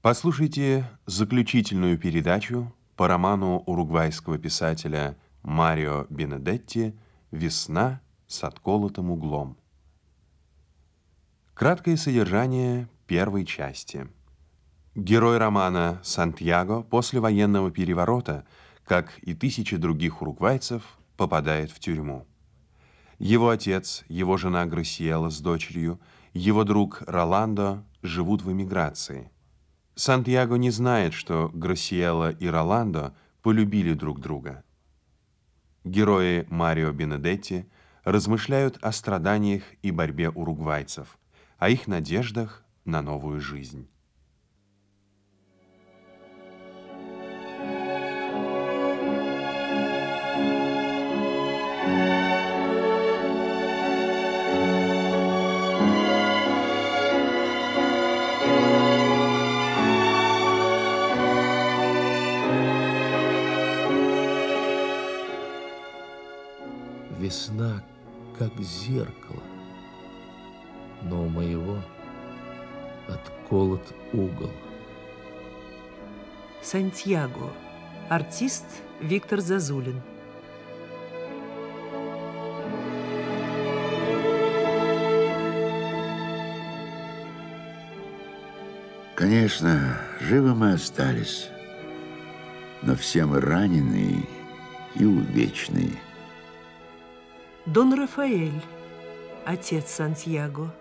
Послушайте заключительную передачу по роману уругвайского писателя Марио Бенедетти «Весна с отколотым углом». Краткое содержание первой части. Герой романа Сантьяго после военного переворота, как и тысячи других уругвайцев, попадает в тюрьму. Его отец, его жена Грасиэла с дочерью, его друг Роландо живут в эмиграции – Сантьяго не знает, что Грасиэла и Роландо полюбили друг друга. Герои Марио Бенедетти размышляют о страданиях и борьбе уругвайцев, о их надеждах на новую жизнь. весна, как зеркало, но у моего отколот угол. Сантьяго. Артист Виктор Зазулин. Конечно, живы мы остались, но все мы раненые и увечные. Дон Рафаэль, отец Сантьяго,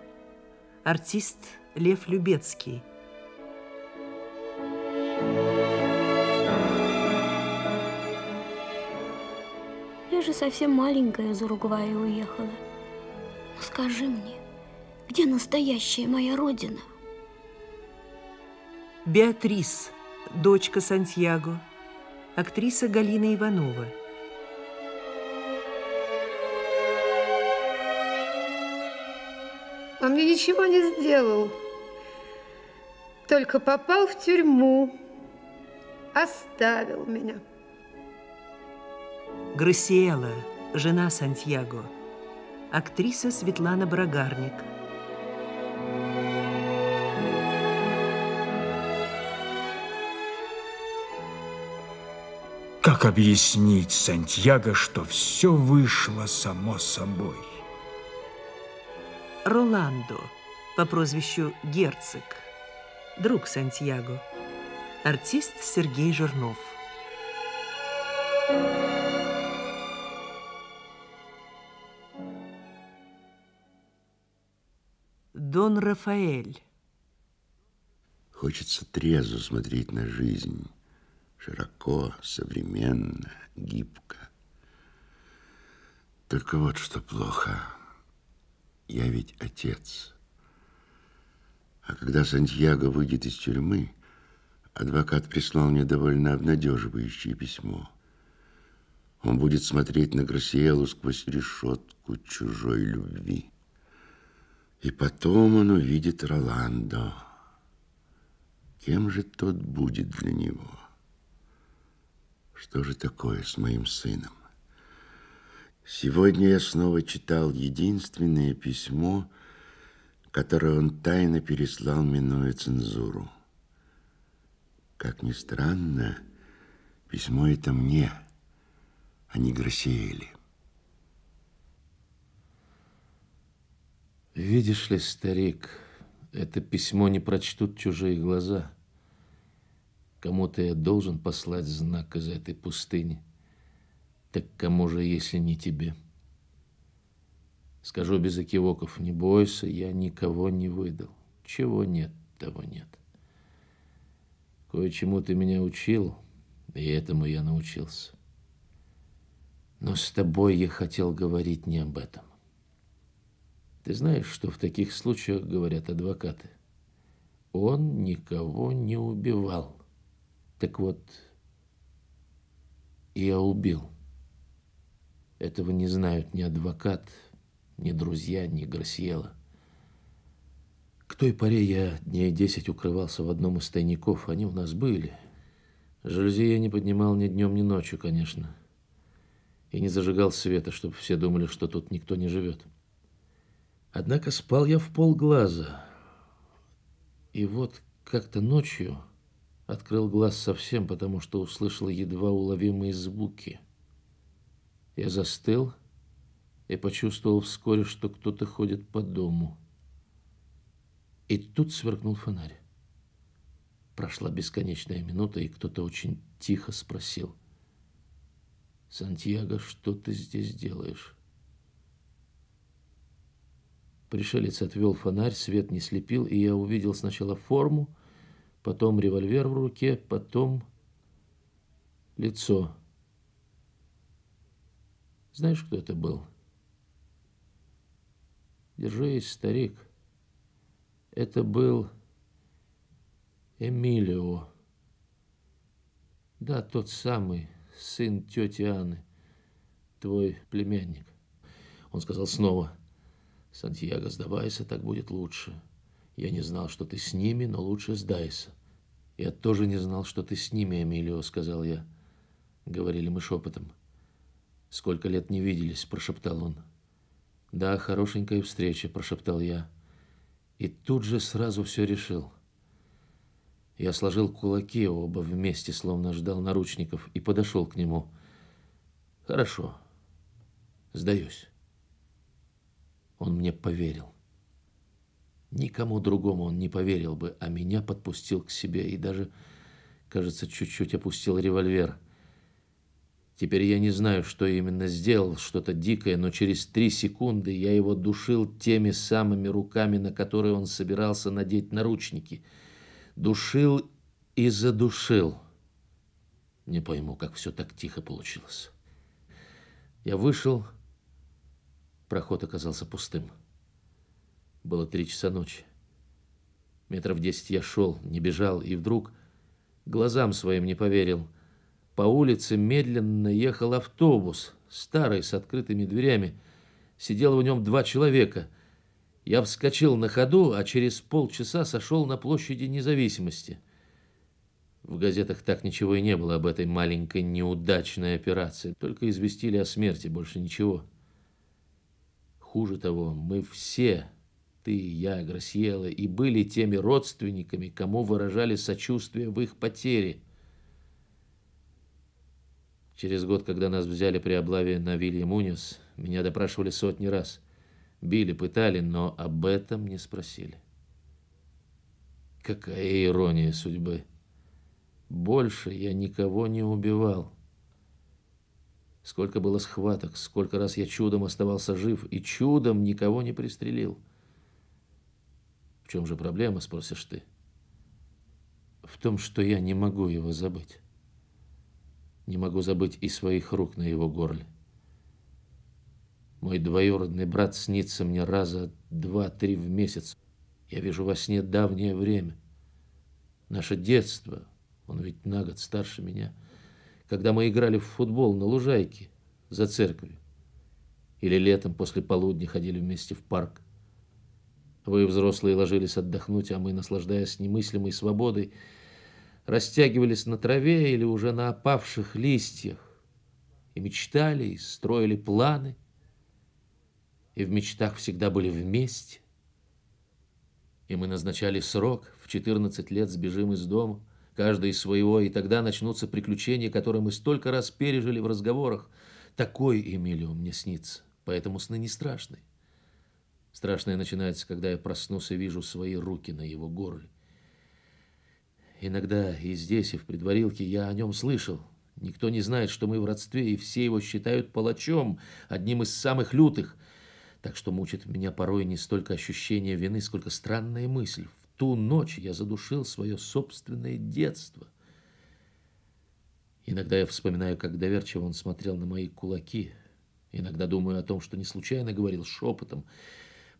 артист Лев Любецкий. Я же совсем маленькая из Уругвая уехала. Но ну, скажи мне, где настоящая моя родина? Беатрис, дочка Сантьяго, актриса Галина Иванова – а мне ничего не сделал. Только попал в тюрьму, оставил меня. Грасиэла, жена Сантьяго, актриса Светлана Брагарник. Как объяснить Сантьяго, что все вышло само собой? Роландо по прозвищу Герцог, друг Сантьяго, артист Сергей Жирнов. Дон Рафаэль. Хочется трезво смотреть на жизнь. Широко, современно, гибко. Только вот что плохо – я ведь отец. А когда Сантьяго выйдет из тюрьмы, адвокат прислал мне довольно обнадеживающее письмо. Он будет смотреть на Грасиэлу сквозь решетку чужой любви. И потом он увидит Роландо. Кем же тот будет для него? Что же такое с моим сыном? Сегодня я снова читал единственное письмо, которое он тайно переслал, минуя цензуру. Как ни странно, письмо это мне, а не Гросиэли. Видишь ли, старик, это письмо не прочтут чужие глаза. Кому-то я должен послать знак из этой пустыни. Так кому же, если не тебе? Скажу без окивоков, не бойся, я никого не выдал. Чего нет, того нет. Кое-чему ты меня учил, и этому я научился. Но с тобой я хотел говорить не об этом. Ты знаешь, что в таких случаях говорят адвокаты? Он никого не убивал. Так вот, я убил. Этого не знают ни адвокат, ни друзья, ни Грасиела. К той поре я дней десять укрывался в одном из тайников. Они у нас были. Жалюзи я не поднимал ни днем, ни ночью, конечно. И не зажигал света, чтобы все думали, что тут никто не живет. Однако спал я в полглаза. И вот как-то ночью открыл глаз совсем, потому что услышал едва уловимые звуки — я застыл и почувствовал вскоре, что кто-то ходит по дому. И тут сверкнул фонарь. Прошла бесконечная минута, и кто-то очень тихо спросил. «Сантьяго, что ты здесь делаешь?» Пришелец отвел фонарь, свет не слепил, и я увидел сначала форму, потом револьвер в руке, потом лицо. Знаешь, кто это был? Держись, старик. Это был Эмилио. Да, тот самый, сын тети Анны, твой племянник. Он сказал снова, Сантьяго, сдавайся, так будет лучше. Я не знал, что ты с ними, но лучше сдайся. Я тоже не знал, что ты с ними, Эмилио, сказал я. Говорили мы шепотом. «Сколько лет не виделись», — прошептал он. «Да, хорошенькая встреча», — прошептал я. И тут же сразу все решил. Я сложил кулаки оба вместе, словно ждал наручников, и подошел к нему. «Хорошо. Сдаюсь». Он мне поверил. Никому другому он не поверил бы, а меня подпустил к себе и даже, кажется, чуть-чуть опустил револьвер — Теперь я не знаю, что именно сделал, что-то дикое, но через три секунды я его душил теми самыми руками, на которые он собирался надеть наручники. Душил и задушил. Не пойму, как все так тихо получилось. Я вышел, проход оказался пустым. Было три часа ночи. Метров десять я шел, не бежал, и вдруг глазам своим не поверил – по улице медленно ехал автобус, старый, с открытыми дверями. Сидело в нем два человека. Я вскочил на ходу, а через полчаса сошел на площади независимости. В газетах так ничего и не было об этой маленькой неудачной операции. Только известили о смерти, больше ничего. Хуже того, мы все, ты, я, Грасьела, и были теми родственниками, кому выражали сочувствие в их потере. Через год, когда нас взяли при облаве на Вилья Мунис, меня допрашивали сотни раз. Били, пытали, но об этом не спросили. Какая ирония судьбы. Больше я никого не убивал. Сколько было схваток, сколько раз я чудом оставался жив и чудом никого не пристрелил. В чем же проблема, спросишь ты? В том, что я не могу его забыть. Не могу забыть и своих рук на его горле. Мой двоюродный брат снится мне раза два-три в месяц. Я вижу во сне давнее время. Наше детство, он ведь на год старше меня, когда мы играли в футбол на лужайке за церковью. Или летом после полудня ходили вместе в парк. Вы, взрослые, ложились отдохнуть, а мы, наслаждаясь немыслимой свободой, растягивались на траве или уже на опавших листьях, и мечтали, и строили планы, и в мечтах всегда были вместе. И мы назначали срок, в 14 лет сбежим из дома, каждый из своего, и тогда начнутся приключения, которые мы столько раз пережили в разговорах. Такой, Эмилио, мне снится, поэтому сны не страшны. Страшное начинается, когда я проснусь и вижу свои руки на его горле. Иногда и здесь, и в предварилке я о нем слышал. Никто не знает, что мы в родстве, и все его считают палачом, одним из самых лютых. Так что мучит меня порой не столько ощущение вины, сколько странная мысль. В ту ночь я задушил свое собственное детство. Иногда я вспоминаю, как доверчиво он смотрел на мои кулаки. Иногда думаю о том, что не случайно говорил шепотом.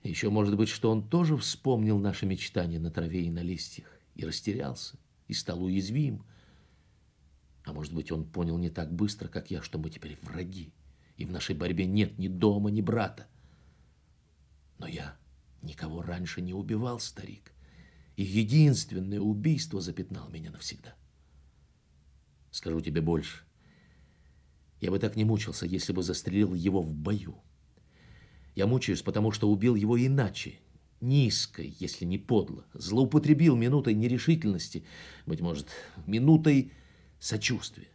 Еще может быть, что он тоже вспомнил наши мечтания на траве и на листьях и растерялся и стал уязвим. А может быть, он понял не так быстро, как я, что мы теперь враги, и в нашей борьбе нет ни дома, ни брата. Но я никого раньше не убивал, старик, и единственное убийство запятнало меня навсегда. Скажу тебе больше. Я бы так не мучился, если бы застрелил его в бою. Я мучаюсь, потому что убил его иначе, низко, если не подло, злоупотребил минутой нерешительности, быть может, минутой сочувствия.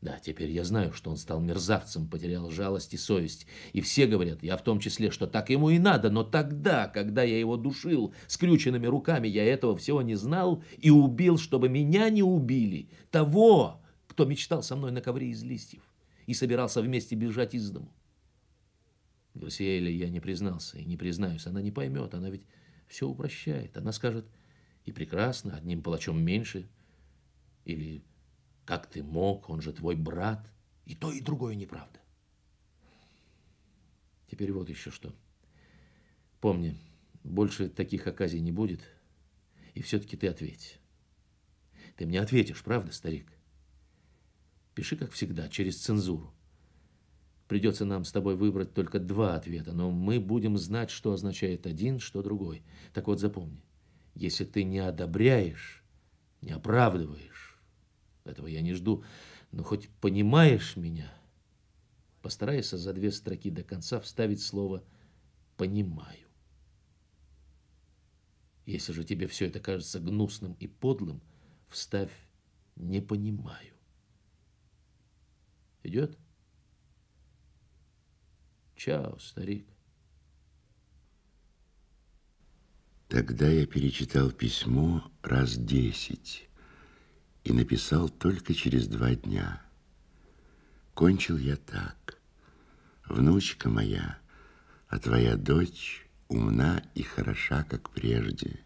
Да, теперь я знаю, что он стал мерзавцем, потерял жалость и совесть. И все говорят, я в том числе, что так ему и надо. Но тогда, когда я его душил скрюченными руками, я этого всего не знал и убил, чтобы меня не убили, того, кто мечтал со мной на ковре из листьев и собирался вместе бежать из дому. Марсиэле я не признался и не признаюсь. Она не поймет, она ведь все упрощает. Она скажет, и прекрасно, одним палачом меньше. Или, как ты мог, он же твой брат. И то, и другое неправда. Теперь вот еще что. Помни, больше таких оказий не будет. И все-таки ты ответь. Ты мне ответишь, правда, старик? Пиши, как всегда, через цензуру. Придется нам с тобой выбрать только два ответа, но мы будем знать, что означает один, что другой. Так вот запомни, если ты не одобряешь, не оправдываешь, этого я не жду, но хоть понимаешь меня, постарайся за две строки до конца вставить слово «понимаю». Если же тебе все это кажется гнусным и подлым, вставь «не понимаю». Идет? Чао, старик. Тогда я перечитал письмо раз десять и написал только через два дня. Кончил я так. Внучка моя, а твоя дочь умна и хороша, как прежде.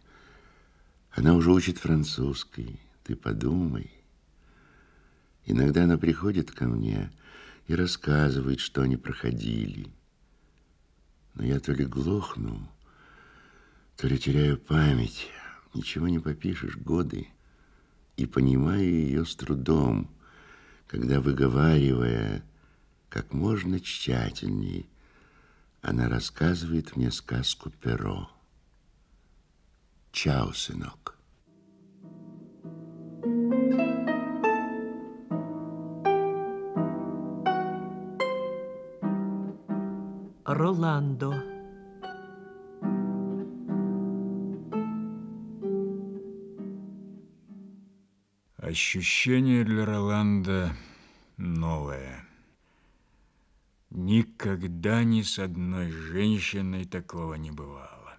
Она уже учит французский, ты подумай. Иногда она приходит ко мне и рассказывает, что они проходили. Но я то ли глохну, то ли теряю память. Ничего не попишешь, годы. И понимаю ее с трудом, когда, выговаривая, как можно тщательней, она рассказывает мне сказку Перо. Чао, сынок. Роландо. Ощущение для Роланда новое. Никогда ни с одной женщиной такого не бывало.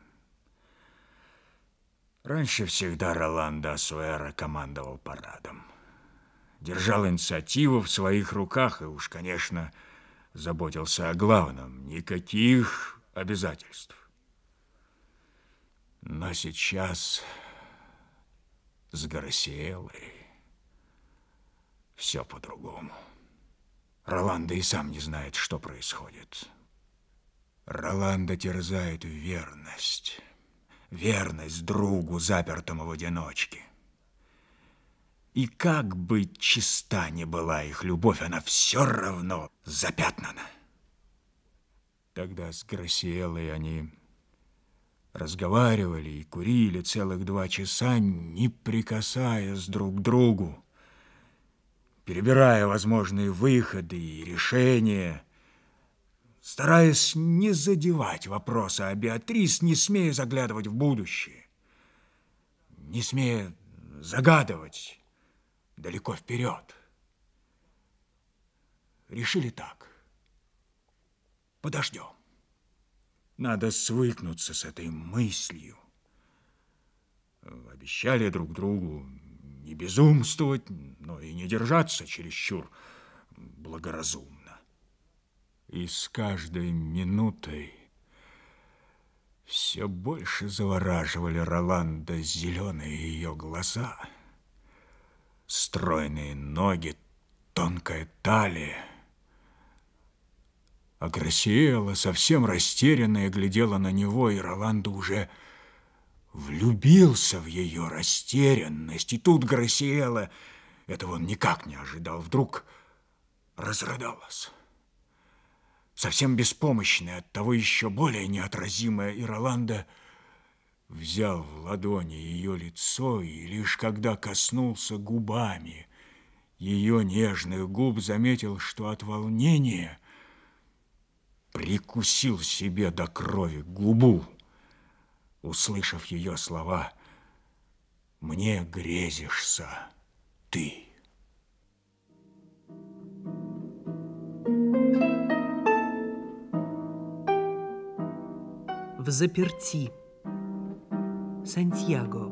Раньше всегда Роланда Асуэра командовал парадом. Держал инициативу в своих руках и уж, конечно, заботился о главном. Никаких обязательств. Но сейчас с Гарсиэлой все по-другому. Роланда и сам не знает, что происходит. Роланда терзает верность. Верность другу, запертому в одиночке. И как бы чиста ни была их любовь, она все равно запятнана. Тогда с Грасиэлой они разговаривали и курили целых два часа, не прикасаясь друг к другу, перебирая возможные выходы и решения, стараясь не задевать вопроса о Беатрис, не смея заглядывать в будущее, не смея загадывать, далеко вперед. Решили так. Подождем. Надо свыкнуться с этой мыслью. Обещали друг другу не безумствовать, но и не держаться чересчур благоразумно. И с каждой минутой все больше завораживали Роланда зеленые ее глаза — стройные ноги, тонкая талия. А Грасиэла, совсем растерянная, глядела на него, и Роланда уже влюбился в ее растерянность. И тут Грасиэла, этого он никак не ожидал, вдруг разрыдалась. Совсем беспомощная, от того еще более неотразимая, и Роланда – взял в ладони ее лицо и лишь когда коснулся губами ее нежных губ, заметил, что от волнения прикусил себе до крови губу. Услышав ее слова, «Мне грезишься ты». В заперти. Сантьяго.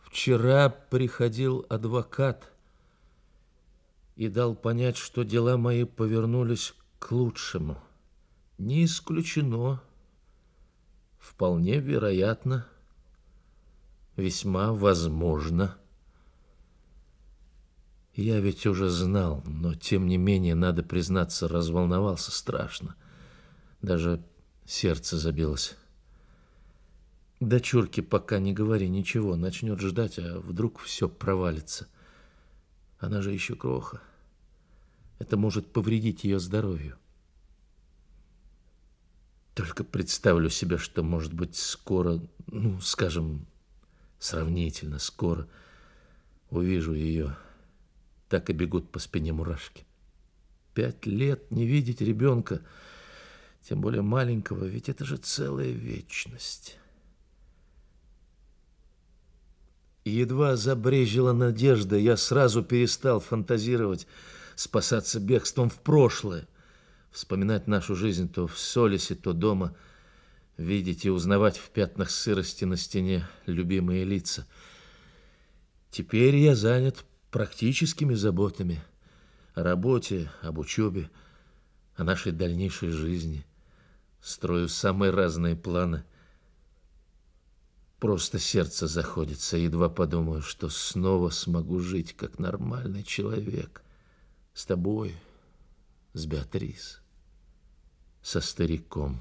Вчера приходил адвокат и дал понять, что дела мои повернулись к лучшему. Не исключено, вполне вероятно, весьма возможно – я ведь уже знал, но тем не менее, надо признаться, разволновался страшно. Даже сердце забилось. Дочурке пока не говори ничего, начнет ждать, а вдруг все провалится. Она же еще кроха. Это может повредить ее здоровью. Только представлю себе, что, может быть, скоро, ну, скажем, сравнительно скоро увижу ее так и бегут по спине мурашки. Пять лет не видеть ребенка, тем более маленького, ведь это же целая вечность. Едва забрежила надежда, я сразу перестал фантазировать, спасаться бегством в прошлое, вспоминать нашу жизнь то в Солисе, то дома, видеть и узнавать в пятнах сырости на стене любимые лица. Теперь я занят практическими заботами о работе, об учебе, о нашей дальнейшей жизни. Строю самые разные планы. Просто сердце заходится, едва подумаю, что снова смогу жить как нормальный человек. С тобой, с Беатрис, со стариком.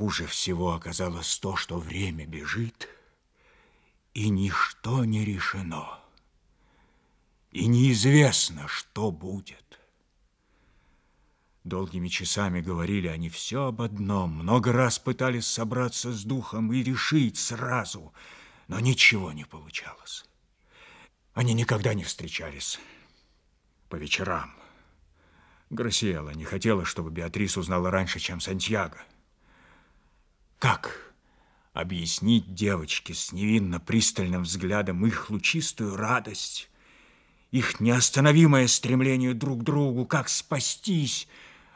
Хуже всего оказалось то, что время бежит, и ничто не решено, и неизвестно, что будет. Долгими часами говорили они все об одном, много раз пытались собраться с духом и решить сразу, но ничего не получалось. Они никогда не встречались по вечерам. Грасиэла не хотела, чтобы Беатрис узнала раньше, чем Сантьяго. Как объяснить девочке с невинно пристальным взглядом их лучистую радость, их неостановимое стремление друг к другу, как спастись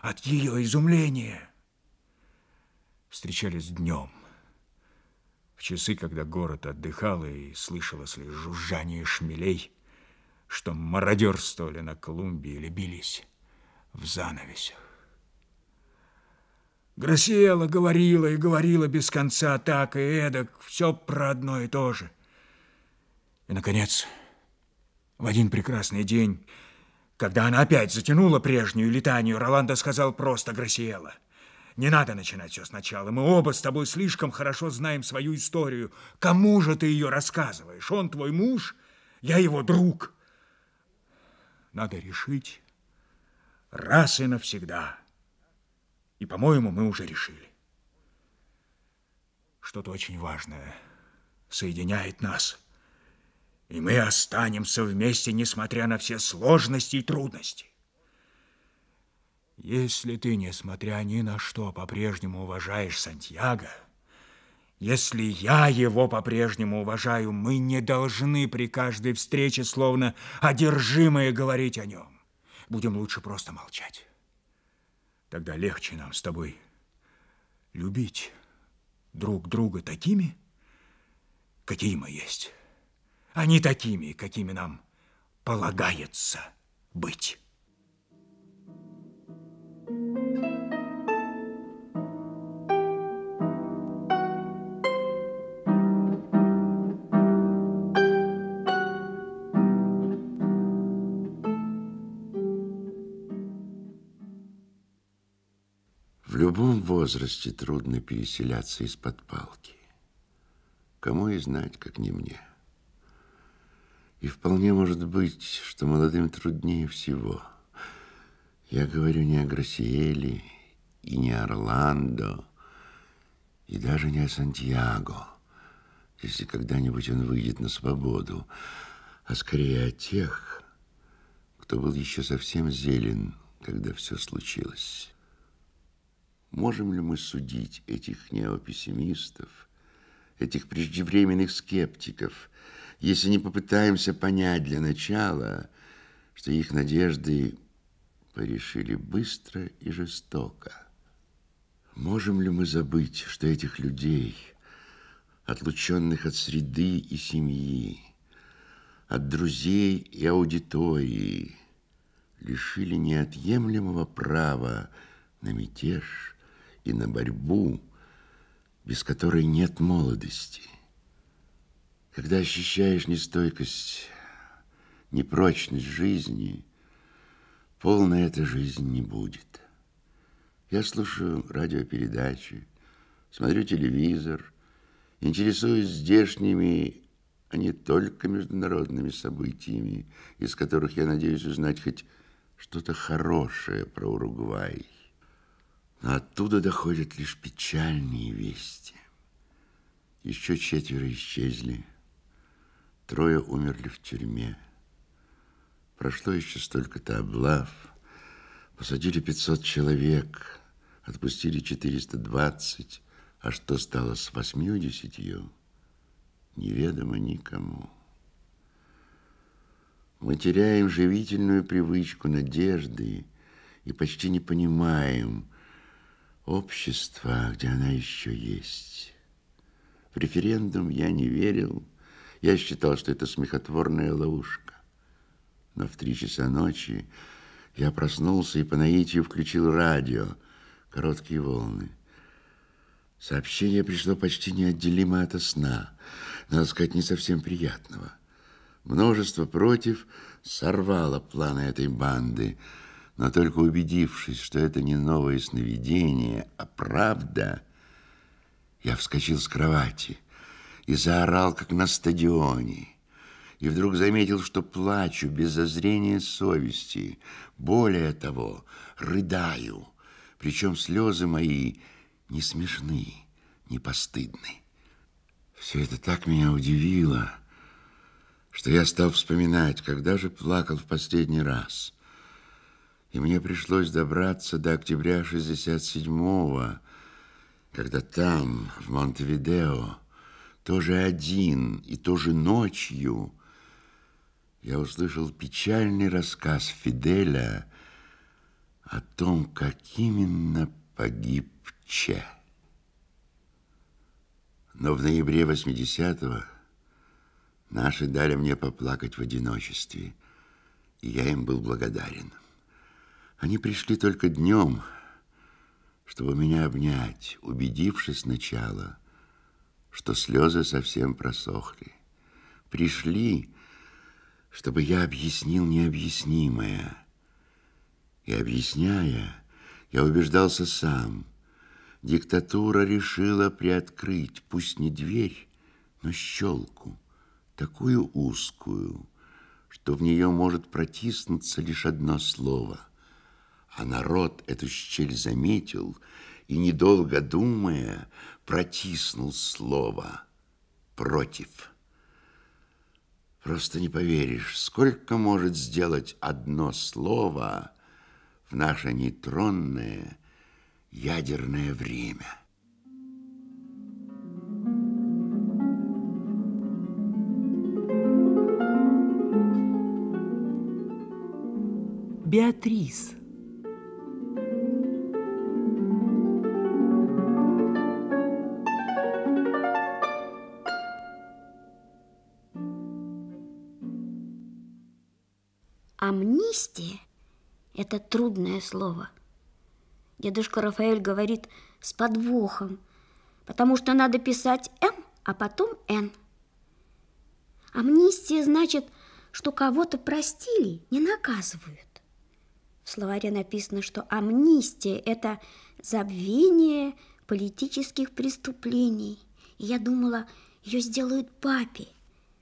от ее изумления? Встречались днем, в часы, когда город отдыхал и слышалось лишь жужжание шмелей, что мародерствовали на клумбе или бились в занавесях. Гросиэла говорила и говорила без конца так и эдак, все про одно и то же. И, наконец, в один прекрасный день, когда она опять затянула прежнюю летанию, Роланда сказал просто Гросиэла. Не надо начинать все сначала. Мы оба с тобой слишком хорошо знаем свою историю. Кому же ты ее рассказываешь? Он твой муж, я его друг. Надо решить раз и навсегда. И, по-моему, мы уже решили. Что-то очень важное соединяет нас. И мы останемся вместе, несмотря на все сложности и трудности. Если ты, несмотря ни на что, по-прежнему уважаешь Сантьяго, если я его по-прежнему уважаю, мы не должны при каждой встрече, словно одержимые, говорить о нем. Будем лучше просто молчать. Тогда легче нам с тобой любить друг друга такими, какие мы есть, а не такими, какими нам полагается быть. thank you возрасте трудно переселяться из-под палки. Кому и знать, как не мне. И вполне может быть, что молодым труднее всего. Я говорю не о Грасиэле и не о Орландо, и даже не о Сантьяго, если когда-нибудь он выйдет на свободу, а скорее о тех, кто был еще совсем зелен, когда все случилось можем ли мы судить этих неопессимистов, этих преждевременных скептиков, если не попытаемся понять для начала, что их надежды порешили быстро и жестоко? Можем ли мы забыть, что этих людей, отлученных от среды и семьи, от друзей и аудитории, лишили неотъемлемого права на мятеж – и на борьбу, без которой нет молодости. Когда ощущаешь нестойкость, непрочность жизни, полная эта жизнь не будет. Я слушаю радиопередачи, смотрю телевизор, интересуюсь здешними, а не только международными событиями, из которых я надеюсь узнать хоть что-то хорошее про Уругвай но оттуда доходят лишь печальные вести. Еще четверо исчезли, трое умерли в тюрьме. Прошло еще столько-то облав, посадили 500 человек, отпустили 420, а что стало с восьмью-десятью, неведомо никому. Мы теряем живительную привычку надежды и почти не понимаем, общества, где она еще есть. В референдум я не верил. Я считал, что это смехотворная ловушка. Но в три часа ночи я проснулся и по наитию включил радио. Короткие волны. Сообщение пришло почти неотделимо от сна. Надо сказать, не совсем приятного. Множество против сорвало планы этой банды – но только убедившись, что это не новое сновидение, а правда, я вскочил с кровати и заорал, как на стадионе. И вдруг заметил, что плачу без зазрения совести. Более того, рыдаю. Причем слезы мои не смешны, не постыдны. Все это так меня удивило, что я стал вспоминать, когда же плакал в последний раз – и мне пришлось добраться до октября 67-го, когда там, в Монтевидео, тоже один и тоже ночью, я услышал печальный рассказ Фиделя о том, как именно погиб Че. Но в ноябре 80-го наши дали мне поплакать в одиночестве, и я им был благодарен. Они пришли только днем, чтобы меня обнять, убедившись сначала, что слезы совсем просохли. Пришли, чтобы я объяснил необъяснимое. И объясняя, я убеждался сам. Диктатура решила приоткрыть, пусть не дверь, но щелку, такую узкую, что в нее может протиснуться лишь одно слово — а народ эту щель заметил и, недолго думая, протиснул слово «против». Просто не поверишь, сколько может сделать одно слово в наше нейтронное ядерное время. Беатрис – Амнистия – это трудное слово. Дедушка Рафаэль говорит с подвохом, потому что надо писать «М», а потом «Н». Амнистия значит, что кого-то простили, не наказывают. В словаре написано, что амнистия – это забвение политических преступлений. И я думала, ее сделают папе.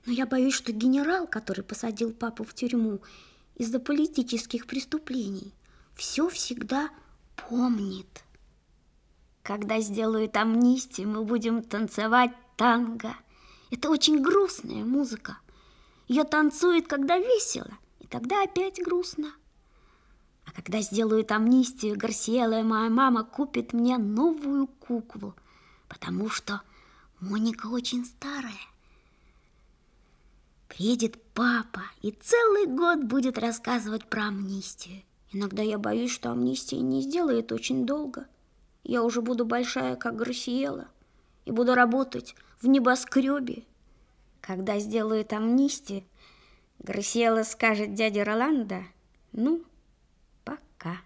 Но я боюсь, что генерал, который посадил папу в тюрьму, из-за политических преступлений, все всегда помнит. Когда сделают амнистию, мы будем танцевать танго. Это очень грустная музыка. Ее танцуют, когда весело, и тогда опять грустно. А когда сделают амнистию, Гарсиэла моя мама купит мне новую куклу, потому что Моника очень старая. Приедет папа и целый год будет рассказывать про амнистию. Иногда я боюсь, что амнистия не сделает очень долго. Я уже буду большая, как Грасиела, и буду работать в небоскребе. Когда сделают амнистию, Грасиела скажет дяде Роланда, ну, пока.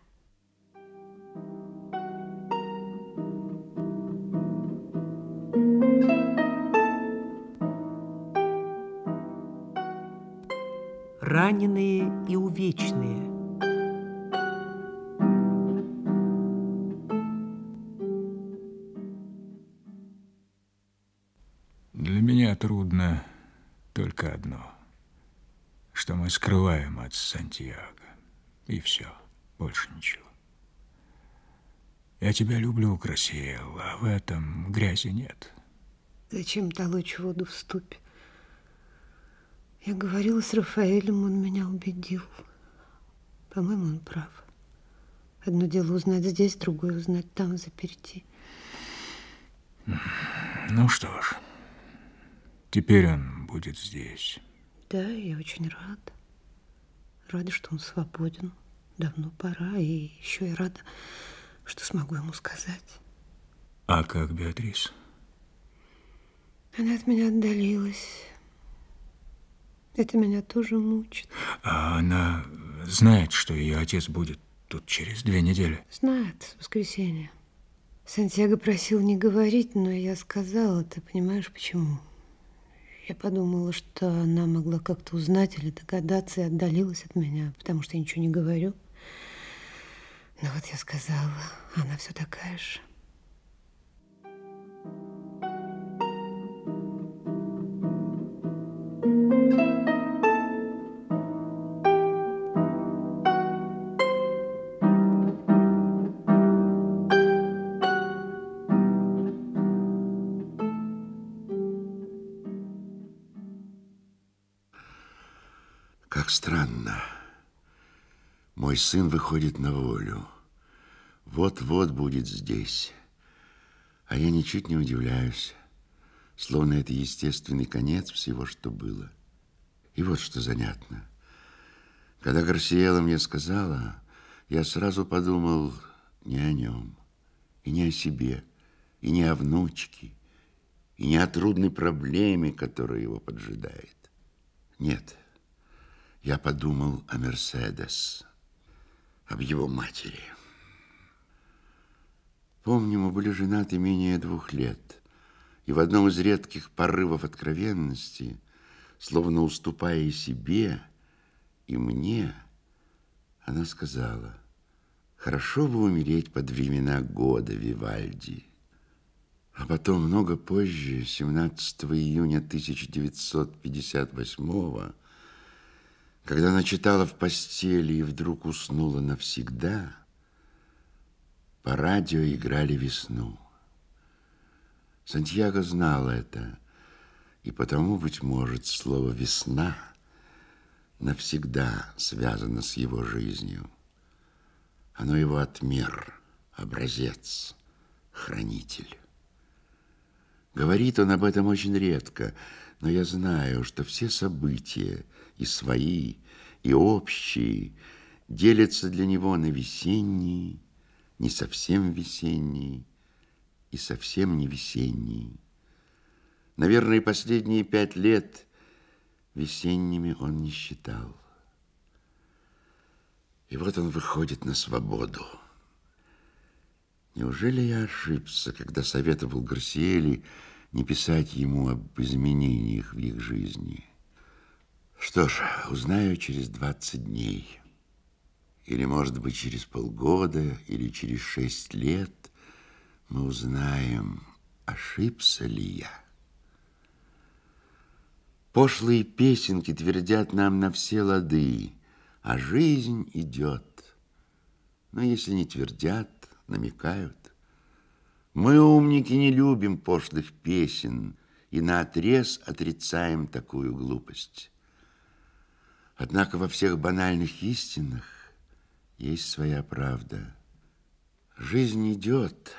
Thank you. раненые и увечные. Для меня трудно только одно, что мы скрываем от Сантьяго. И все, больше ничего. Я тебя люблю, Красиэлла, а в этом грязи нет. Зачем толочь воду в ступе? Я говорила с Рафаэлем, он меня убедил. По-моему, он прав. Одно дело узнать здесь, другое узнать там, заперти. Ну что ж, теперь он будет здесь. Да, я очень рада. Рада, что он свободен. Давно пора, и еще и рада, что смогу ему сказать. А как Беатрис? Она от меня отдалилась. Это меня тоже мучит. А она знает, что ее отец будет тут через две недели? Знает, с воскресенья. Сантьяго просил не говорить, но я сказала, ты понимаешь, почему? Я подумала, что она могла как-то узнать или догадаться и отдалилась от меня, потому что я ничего не говорю. Но вот я сказала, она все такая же. Мой сын выходит на волю. Вот-вот будет здесь. А я ничуть не удивляюсь, словно это естественный конец всего, что было. И вот что занятно. Когда Гарсиэла мне сказала, я сразу подумал не о нем, и не о себе, и не о внучке, и не о трудной проблеме, которая его поджидает. Нет, я подумал о Мерседес об его матери. Помню, мы были женаты менее двух лет, и в одном из редких порывов откровенности, словно уступая и себе, и мне, она сказала, «Хорошо бы умереть под времена года, Вивальди». А потом, много позже, 17 июня 1958 года, когда она читала в постели и вдруг уснула навсегда, по радио играли весну. Сантьяго знал это, и потому, быть может, слово «весна» навсегда связано с его жизнью. Оно его отмер, образец, хранитель. Говорит он об этом очень редко, но я знаю, что все события – и свои, и общие, делятся для него на весенние, не совсем весенние и совсем не весенние. Наверное, последние пять лет весенними он не считал. И вот он выходит на свободу. Неужели я ошибся, когда советовал Гарсиэли не писать ему об изменениях в их жизни? Что ж, узнаю через 20 дней. Или, может быть, через полгода, или через шесть лет мы узнаем, ошибся ли я. Пошлые песенки твердят нам на все лады, а жизнь идет. Но если не твердят, намекают. Мы, умники, не любим пошлых песен и наотрез отрицаем такую глупость. Однако во всех банальных истинах есть своя правда. Жизнь идет,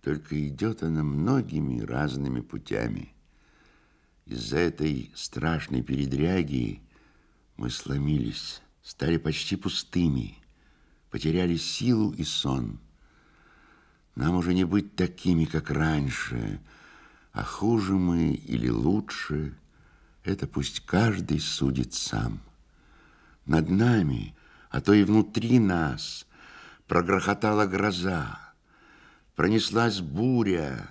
только идет она многими разными путями. Из-за этой страшной передряги мы сломились, стали почти пустыми, потеряли силу и сон. Нам уже не быть такими, как раньше, а хуже мы или лучше это пусть каждый судит сам. Над нами, а то и внутри нас, прогрохотала гроза, пронеслась буря,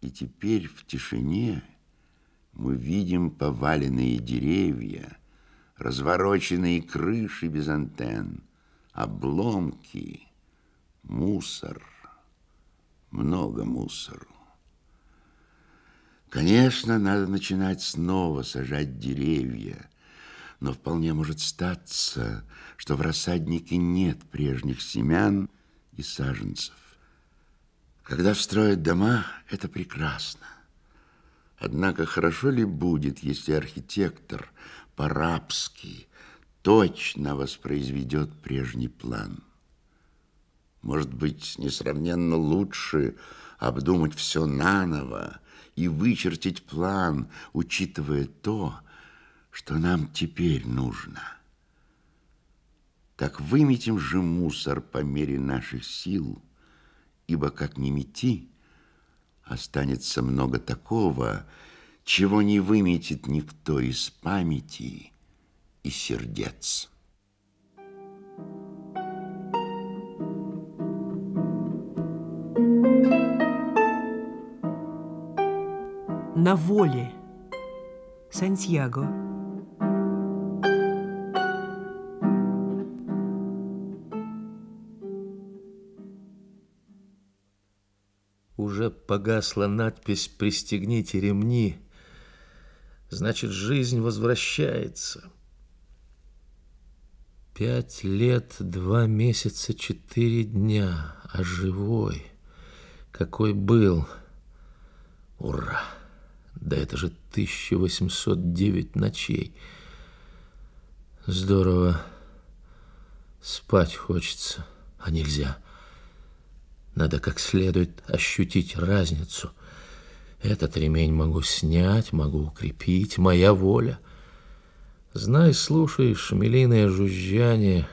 и теперь в тишине мы видим поваленные деревья, развороченные крыши без антенн, обломки, мусор, много мусору. Конечно, надо начинать снова сажать деревья, но вполне может статься, что в рассаднике нет прежних семян и саженцев. Когда строят дома, это прекрасно. Однако хорошо ли будет, если архитектор по-рабски точно воспроизведет прежний план? Может быть, несравненно лучше обдумать все наново, и вычертить план, учитывая то, что нам теперь нужно. Так выметим же мусор по мере наших сил, ибо, как ни мети, останется много такого, чего не выметит никто из памяти и сердец. на воле. Сантьяго. Уже погасла надпись «Пристегните ремни». Значит, жизнь возвращается. Пять лет, два месяца, четыре дня, а живой, какой был. Ура! Да это же 1809 ночей. Здорово. Спать хочется, а нельзя. Надо как следует ощутить разницу. Этот ремень могу снять, могу укрепить, моя воля. Знай, слушай, шмелиное жужжание.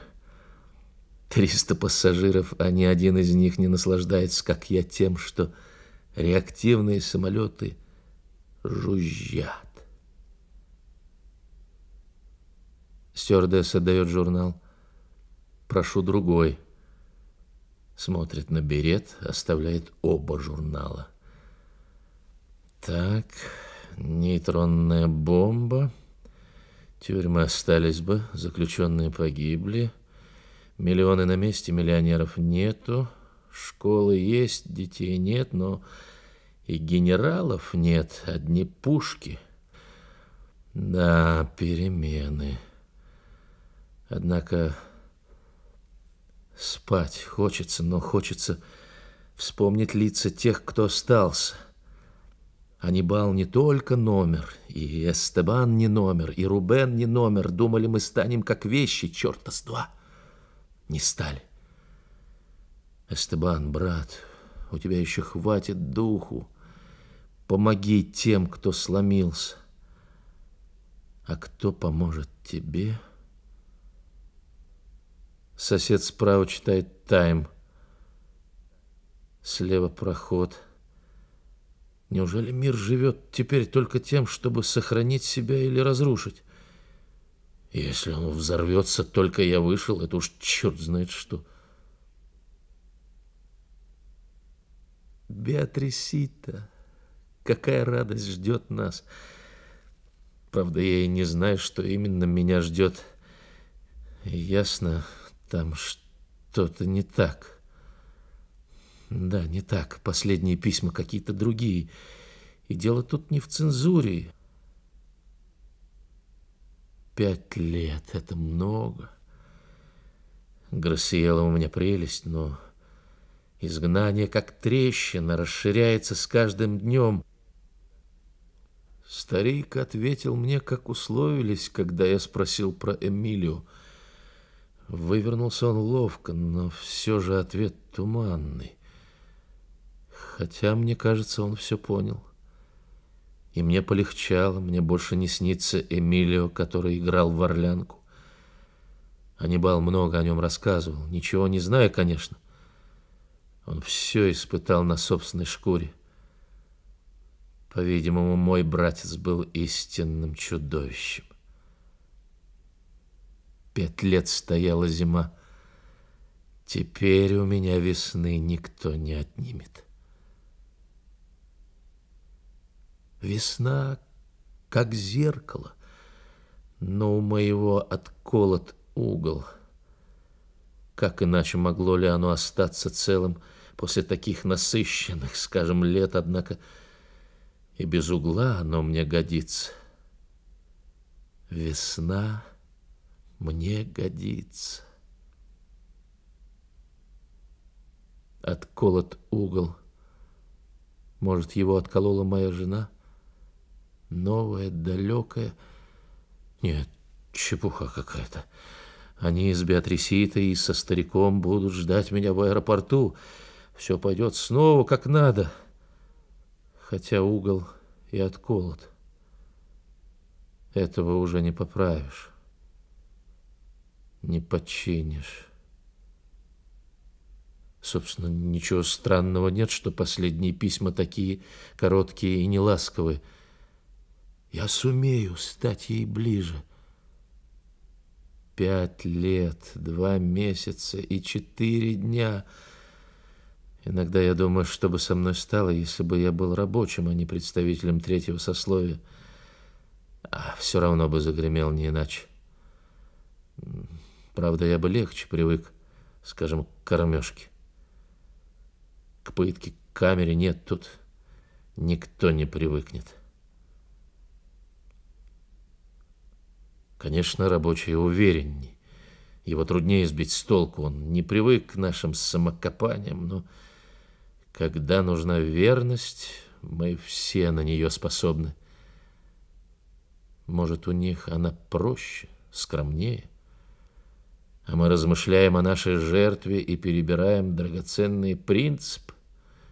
Триста пассажиров, а ни один из них не наслаждается, как я, тем, что реактивные самолеты — жужжат. Стюардесса отдает журнал. Прошу другой. Смотрит на берет, оставляет оба журнала. Так, нейтронная бомба. Тюрьмы остались бы, заключенные погибли. Миллионы на месте, миллионеров нету. Школы есть, детей нет, но и генералов нет, одни пушки. Да, перемены. Однако спать хочется, но хочется вспомнить лица тех, кто остался. Анибал не только номер, и Эстебан не номер, и Рубен не номер. Думали, мы станем как вещи, черта с два. Не стали. Эстебан, брат, у тебя еще хватит духу. Помоги тем, кто сломился. А кто поможет тебе? Сосед справа читает «Тайм». Слева проход. Неужели мир живет теперь только тем, чтобы сохранить себя или разрушить? Если он взорвется, только я вышел, это уж черт знает что. Беатрисита... Какая радость ждет нас. Правда, я и не знаю, что именно меня ждет. Ясно, там что-то не так. Да, не так. Последние письма какие-то другие. И дело тут не в цензуре. Пять лет — это много. Грасиела у меня прелесть, но изгнание, как трещина, расширяется с каждым днем. Старик ответил мне, как условились, когда я спросил про Эмилию. Вывернулся он ловко, но все же ответ туманный. Хотя, мне кажется, он все понял. И мне полегчало, мне больше не снится Эмилио, который играл в Орлянку. Анибал много о нем рассказывал, ничего не зная, конечно. Он все испытал на собственной шкуре. По-видимому, мой братец был истинным чудовищем. Пять лет стояла зима. Теперь у меня весны никто не отнимет. Весна как зеркало, но у моего отколот угол. Как иначе могло ли оно остаться целым после таких насыщенных, скажем, лет, однако, и без угла оно мне годится. Весна мне годится. Отколот угол. Может, его отколола моя жена? Новая, далекая. Нет, чепуха какая-то. Они с Беатриситой и со стариком будут ждать меня в аэропорту. Все пойдет снова как надо. — хотя угол и отколот. Этого уже не поправишь, не подчинишь. Собственно, ничего странного нет, что последние письма такие короткие и неласковые. Я сумею стать ей ближе. Пять лет, два месяца и четыре дня — Иногда я думаю, что бы со мной стало, если бы я был рабочим, а не представителем третьего сословия. А все равно бы загремел не иначе. Правда, я бы легче привык, скажем, к кормежке. К пытке, к камере нет, тут никто не привыкнет. Конечно, рабочий уверенней. Его труднее сбить с толку, он не привык к нашим самокопаниям, но... Когда нужна верность, мы все на нее способны. Может, у них она проще, скромнее. А мы размышляем о нашей жертве и перебираем драгоценный принцип,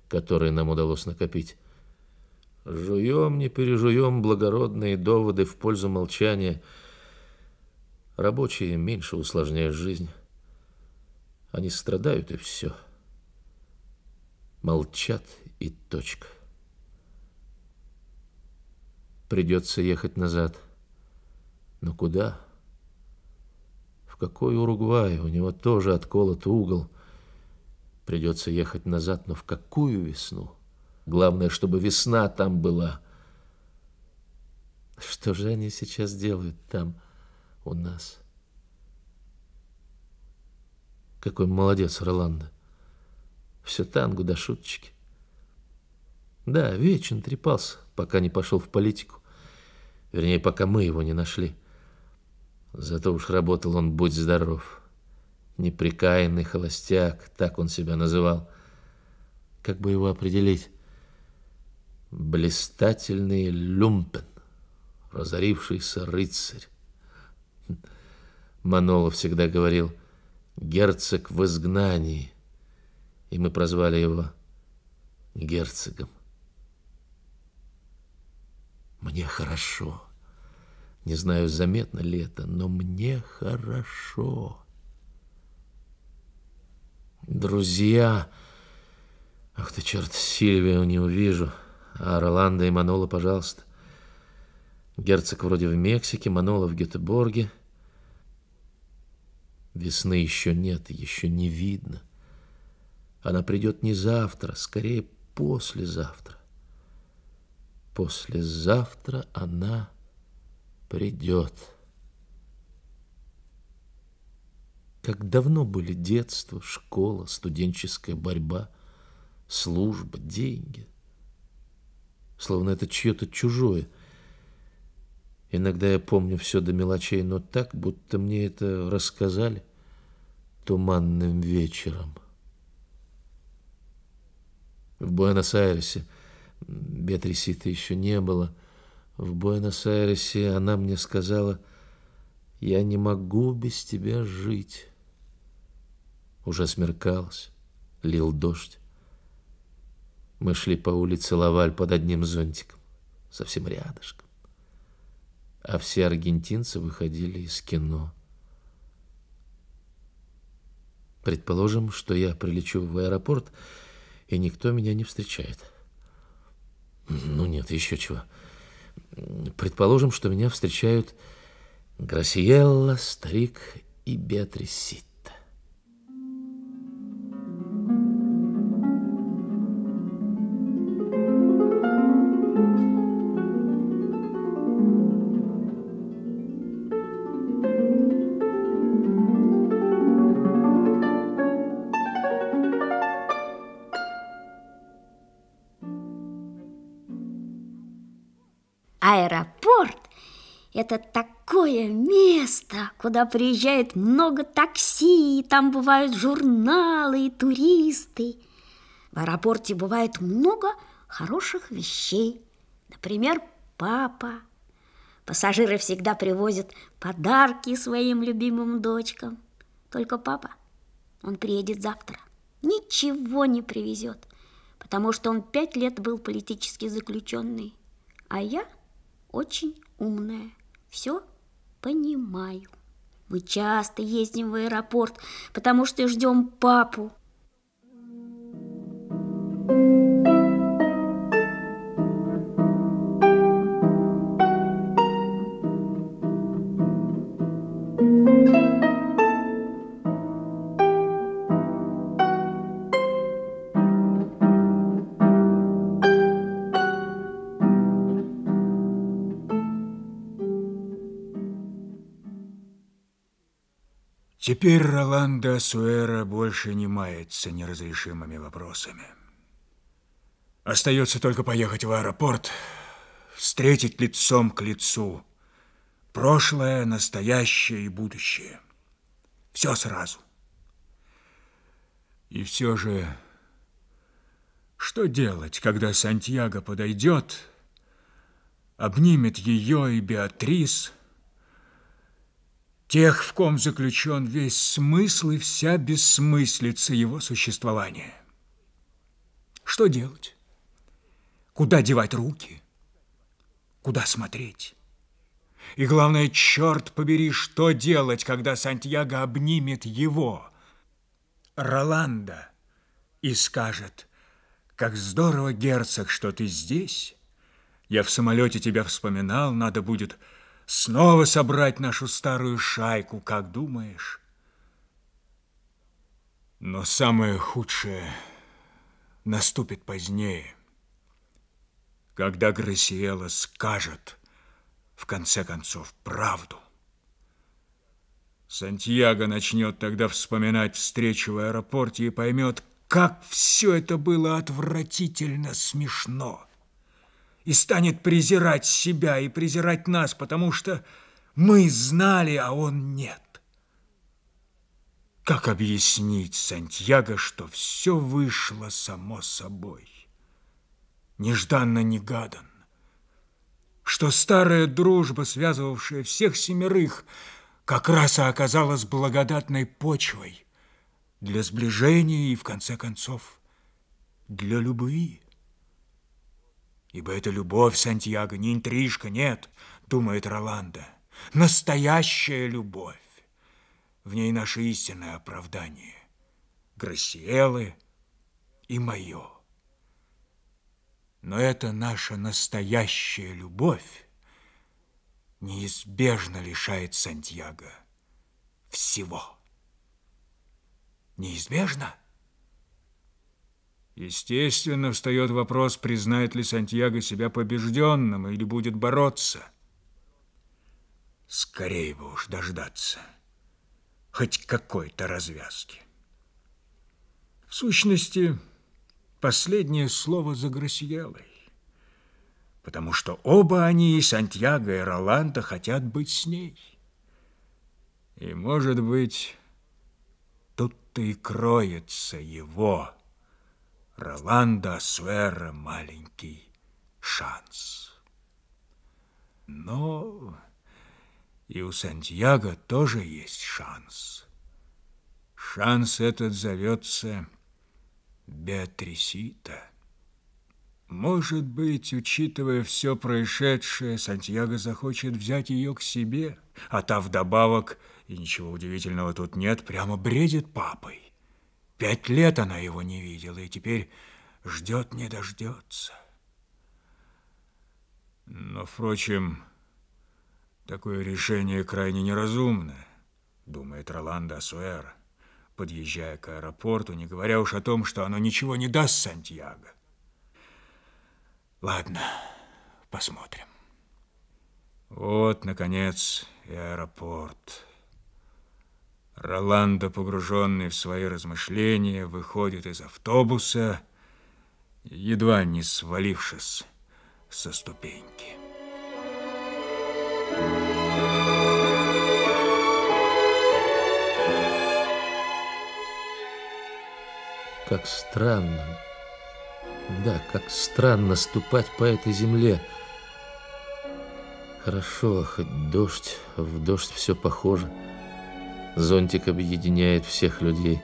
который нам удалось накопить. Жуем, не пережуем благородные доводы в пользу молчания. Рабочие меньше усложняют жизнь. Они страдают, и все. — Молчат и точка. Придется ехать назад. Но куда? В какой Уругвай? У него тоже отколот угол. Придется ехать назад, но в какую весну? Главное, чтобы весна там была. Что же они сейчас делают там у нас? Какой молодец Роланда. Все тангу до шуточки. Да, Вечен трепался, пока не пошел в политику. Вернее, пока мы его не нашли. Зато уж работал он, будь здоров. Неприкаянный холостяк, так он себя называл. Как бы его определить? Блистательный люмпен, разорившийся рыцарь. Хм. Манолов всегда говорил, герцог в изгнании и мы прозвали его герцогом. Мне хорошо. Не знаю, заметно ли это, но мне хорошо. Друзья... Ах ты, черт, Сильвию не увижу. А Роланда и Манола, пожалуйста. Герцог вроде в Мексике, Манола в Гетеборге. Весны еще нет, еще не видно. — она придет не завтра, скорее послезавтра. Послезавтра она придет. Как давно были детство, школа, студенческая борьба, служба, деньги. Словно это чье-то чужое. Иногда я помню все до мелочей, но так, будто мне это рассказали туманным вечером. В Буэнос-Айресе Беатриситы еще не было. В Буэнос-Айресе она мне сказала, «Я не могу без тебя жить». Уже смеркалось, лил дождь. Мы шли по улице Лаваль под одним зонтиком, совсем рядышком. А все аргентинцы выходили из кино. Предположим, что я прилечу в аэропорт — и никто меня не встречает. Ну нет, еще чего. Предположим, что меня встречают Грасиелла, старик и Беатрис Сит. Это такое место, куда приезжает много такси, и там бывают журналы и туристы. В аэропорте бывает много хороших вещей. Например, папа. Пассажиры всегда привозят подарки своим любимым дочкам. Только папа, он приедет завтра. Ничего не привезет, потому что он пять лет был политически заключенный, а я очень умная все понимаю. Мы часто ездим в аэропорт, потому что ждем папу. Теперь Роланда Суэра больше не мается неразрешимыми вопросами. Остается только поехать в аэропорт, встретить лицом к лицу прошлое, настоящее и будущее. Все сразу. И все же, что делать, когда Сантьяго подойдет, обнимет ее и Беатрис, тех, в ком заключен весь смысл и вся бессмыслица его существования. Что делать? Куда девать руки? Куда смотреть? И главное, черт побери, что делать, когда Сантьяго обнимет его, Роланда, и скажет, как здорово, герцог, что ты здесь. Я в самолете тебя вспоминал, надо будет снова собрать нашу старую шайку, как думаешь? Но самое худшее наступит позднее, когда Грасиэла скажет, в конце концов, правду. Сантьяго начнет тогда вспоминать встречу в аэропорте и поймет, как все это было отвратительно смешно и станет презирать себя и презирать нас, потому что мы знали, а он нет. Как объяснить Сантьяго, что все вышло само собой? нежданно негадан, Что старая дружба, связывавшая всех семерых, как раз и оказалась благодатной почвой для сближения и, в конце концов, для любви. Ибо это любовь, Сантьяго, не интрижка, нет, думает Роланда. Настоящая любовь. В ней наше истинное оправдание. Грасиэлы и мое. Но это наша настоящая любовь неизбежно лишает Сантьяго всего. Неизбежно? Естественно, встает вопрос, признает ли Сантьяго себя побежденным или будет бороться. Скорее бы уж дождаться хоть какой-то развязки. В сущности, последнее слово за Грасиелой, потому что оба они, и Сантьяго, и Роланда, хотят быть с ней. И, может быть, тут-то и кроется его Роланда Асуэра маленький шанс. Но и у Сантьяго тоже есть шанс. Шанс этот зовется Беатрисита. Может быть, учитывая все происшедшее, Сантьяго захочет взять ее к себе, а та вдобавок, и ничего удивительного тут нет, прямо бредит папой. Пять лет она его не видела и теперь ждет не дождется. Но, впрочем, такое решение крайне неразумно, думает Роланда Асуэра, подъезжая к аэропорту, не говоря уж о том, что оно ничего не даст Сантьяго. Ладно, посмотрим. Вот, наконец, и аэропорт. Роландо, погруженный в свои размышления, выходит из автобуса, едва не свалившись со ступеньки. Как странно, да, как странно ступать по этой земле. Хорошо, хоть дождь, в дождь все похоже. Зонтик объединяет всех людей.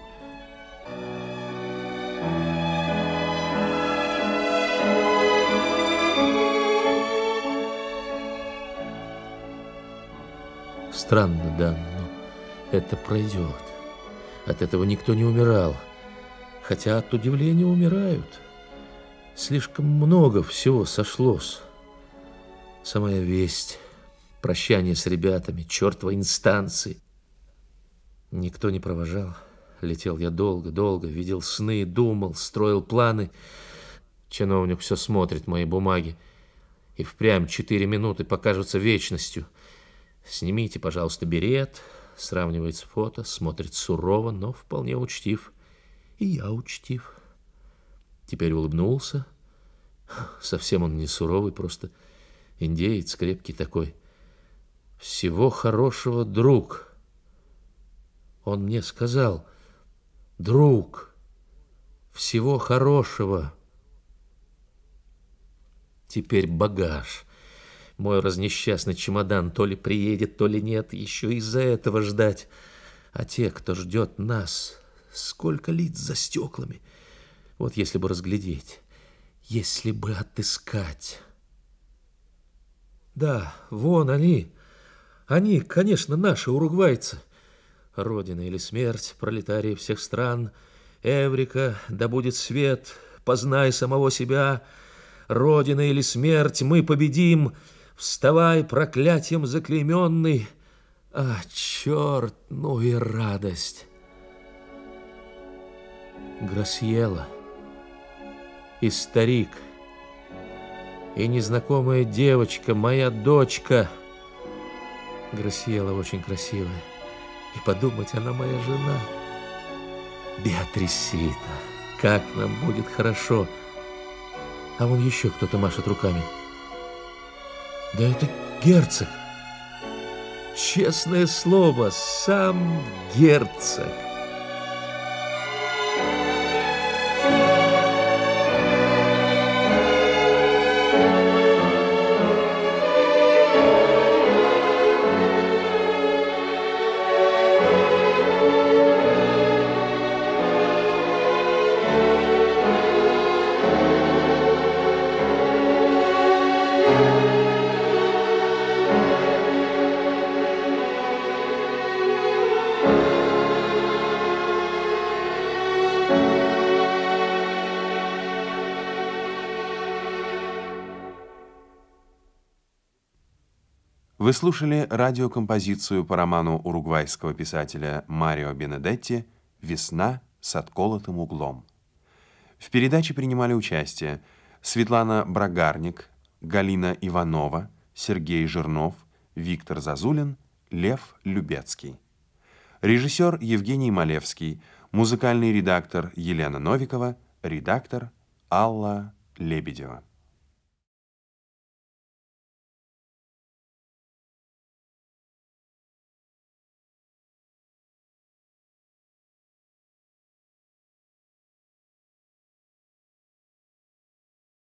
Странно, да, но это пройдет. От этого никто не умирал. Хотя от удивления умирают. Слишком много всего сошлось. Самая весть, прощание с ребятами, чертова инстанции — Никто не провожал. Летел я долго-долго, видел сны, думал, строил планы. Чиновник все смотрит, мои бумаги. И впрямь четыре минуты покажутся вечностью. Снимите, пожалуйста, берет. Сравнивает с фото, смотрит сурово, но вполне учтив. И я учтив. Теперь улыбнулся. Совсем он не суровый, просто индеец крепкий такой. Всего хорошего, друг. Он мне сказал, друг, всего хорошего. Теперь багаж. Мой разнесчастный чемодан то ли приедет, то ли нет, еще из-за этого ждать. А те, кто ждет нас, сколько лиц за стеклами. Вот если бы разглядеть, если бы отыскать. Да, вон они, они, конечно, наши уругвайцы. Родина или смерть, пролетарии всех стран, Эврика, да будет свет, познай самого себя, Родина или смерть, мы победим, Вставай, проклятием заклейменный, А, черт, ну и радость! Грасьела и старик, и незнакомая девочка, моя дочка. Грасьела очень красивая. И подумать, она моя жена. Беатрисита, как нам будет хорошо. А вон еще кто-то машет руками. Да это герцог. Честное слово, сам герцог. Вы слушали радиокомпозицию по роману уругвайского писателя Марио Бенедетти «Весна с отколотым углом». В передаче принимали участие Светлана Брагарник, Галина Иванова, Сергей Жирнов, Виктор Зазулин, Лев Любецкий. Режиссер Евгений Малевский, музыкальный редактор Елена Новикова, редактор Алла Лебедева.